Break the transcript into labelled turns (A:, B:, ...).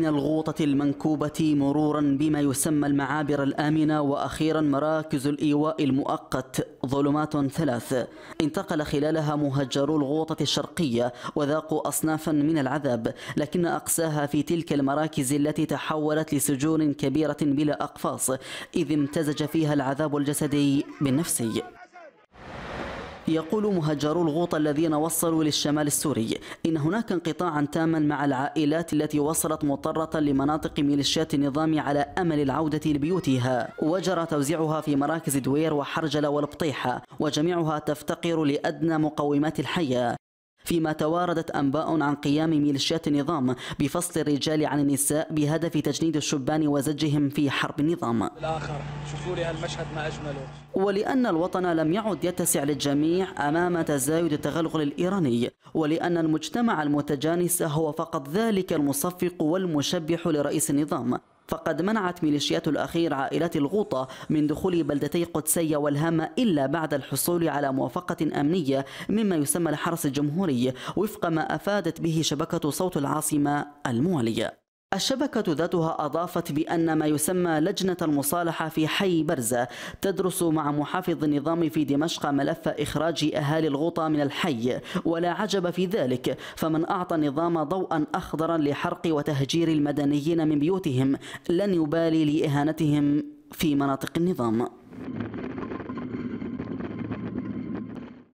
A: بين الغوطة المنكوبة مرورا بما يسمى المعابر الآمنة وأخيرا مراكز الإيواء المؤقت ظلمات ثلاث انتقل خلالها مهجرو الغوطة الشرقية وذاقوا أصنافا من العذاب لكن أقساها في تلك المراكز التي تحولت لسجون كبيرة بلا أقفاص إذ امتزج فيها العذاب الجسدي بالنفسي يقول مهجرو الغوطة الذين وصلوا للشمال السوري إن هناك انقطاعا تاما مع العائلات التي وصلت مضطرة لمناطق ميليشيات النظام على أمل العودة لبيوتها وجرى توزيعها في مراكز دوير وحرجلة والبطيحة وجميعها تفتقر لأدنى مقومات الحياة فيما تواردت أنباء عن قيام ميليشيات النظام بفصل الرجال عن النساء بهدف تجنيد الشبان وزجهم في حرب النظام
B: الآخر شوفوا لي هالمشهد ما أجمله
A: ولأن الوطن لم يعد يتسع للجميع أمام تزايد التغلغل الإيراني ولأن المجتمع المتجانس هو فقط ذلك المصفق والمشبح لرئيس النظام فقد منعت ميليشيات الأخير عائلات الغوطة من دخول بلدتي قدسية والهامة إلا بعد الحصول على موافقة أمنية مما يسمى الحرس الجمهوري وفق ما أفادت به شبكة صوت العاصمة الموالية الشبكة ذاتها أضافت بأن ما يسمى لجنة المصالحة في حي برزة تدرس مع محافظ النظام في دمشق ملف إخراج أهالي الغوطة من الحي ولا عجب في ذلك فمن أعطى النظام ضوءا أخضرا لحرق وتهجير المدنيين من بيوتهم لن يبالي لإهانتهم
B: في مناطق النظام